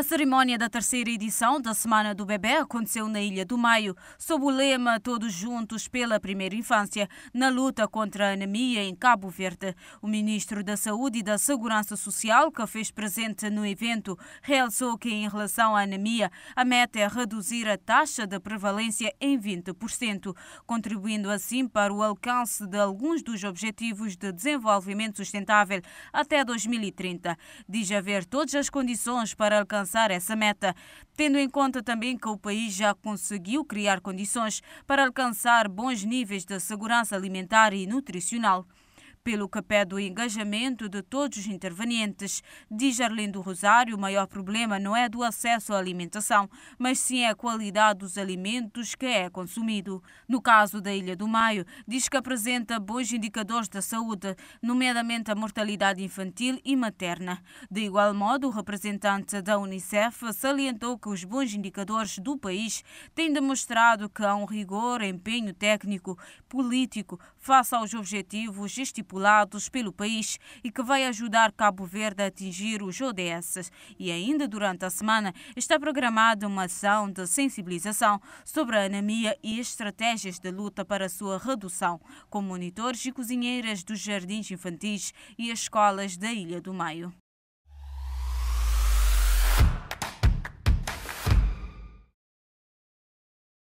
A cerimónia da terceira edição da Semana do Bebê aconteceu na Ilha do Maio, sob o lema Todos Juntos pela Primeira Infância, na luta contra a anemia em Cabo Verde. O ministro da Saúde e da Segurança Social, que fez presente no evento, realçou que, em relação à anemia, a meta é reduzir a taxa de prevalência em 20%, contribuindo assim para o alcance de alguns dos Objetivos de Desenvolvimento Sustentável até 2030. Diz haver todas as condições para alcançar alcançar essa meta, tendo em conta também que o país já conseguiu criar condições para alcançar bons níveis de segurança alimentar e nutricional pelo que pede o engajamento de todos os intervenientes. Diz Arlindo Rosário, o maior problema não é do acesso à alimentação, mas sim a qualidade dos alimentos que é consumido. No caso da Ilha do Maio, diz que apresenta bons indicadores da saúde, nomeadamente a mortalidade infantil e materna. De igual modo, o representante da Unicef salientou que os bons indicadores do país têm demonstrado que há um rigor, empenho técnico, político, face aos objetivos estipulados manipulados pelo país e que vai ajudar Cabo Verde a atingir os ODS. E ainda durante a semana está programada uma ação de sensibilização sobre a anemia e estratégias de luta para sua redução, com monitores e cozinheiras dos jardins infantis e escolas da Ilha do Maio.